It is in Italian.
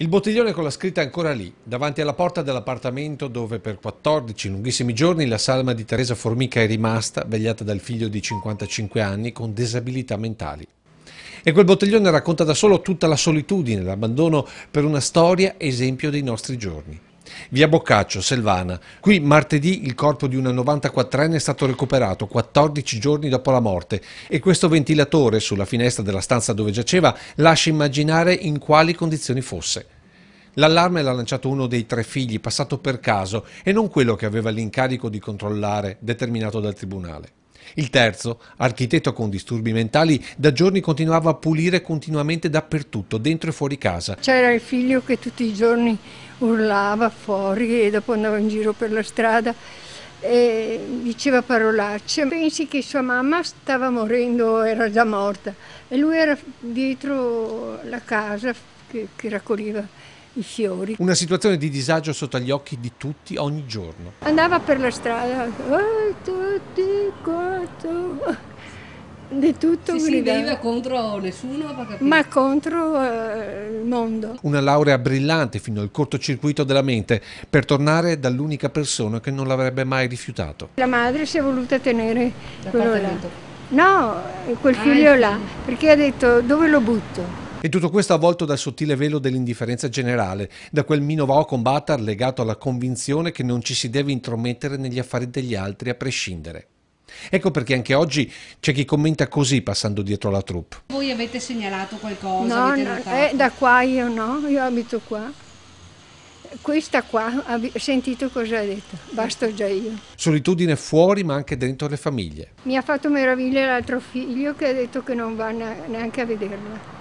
Il bottiglione con la scritta è ancora lì, davanti alla porta dell'appartamento dove per 14 lunghissimi giorni la salma di Teresa Formica è rimasta, vegliata dal figlio di 55 anni con disabilità mentali. E quel bottiglione racconta da solo tutta la solitudine, l'abbandono per una storia esempio dei nostri giorni. Via Boccaccio, Selvana. Qui martedì il corpo di una 94enne è stato recuperato 14 giorni dopo la morte e questo ventilatore sulla finestra della stanza dove giaceva lascia immaginare in quali condizioni fosse. L'allarme l'ha lanciato uno dei tre figli passato per caso e non quello che aveva l'incarico di controllare determinato dal tribunale. Il terzo, architetto con disturbi mentali, da giorni continuava a pulire continuamente dappertutto, dentro e fuori casa. C'era il figlio che tutti i giorni urlava fuori e dopo andava in giro per la strada e diceva parolacce. Pensi che sua mamma stava morendo, era già morta e lui era dietro la casa che, che raccoglieva i fiori. Una situazione di disagio sotto gli occhi di tutti ogni giorno. Andava per la strada, oh, tutti tutto, di tutto. Si, si veniva contro nessuno? Ma contro eh, il mondo. Una laurea brillante fino al cortocircuito della mente per tornare dall'unica persona che non l'avrebbe mai rifiutato. La madre si è voluta tenere da quello là. No, quel ah, figlio ecco. là, perché ha detto dove lo butto? E tutto questo avvolto dal sottile velo dell'indifferenza generale, da quel minovao combatter legato alla convinzione che non ci si deve intromettere negli affari degli altri a prescindere. Ecco perché anche oggi c'è chi commenta così passando dietro la troupe. Voi avete segnalato qualcosa? No, no eh, da qua io no, io abito qua. Questa qua ha sentito cosa ha detto, basta già io. Solitudine fuori ma anche dentro le famiglie. Mi ha fatto meraviglia l'altro figlio che ha detto che non va neanche a vederla.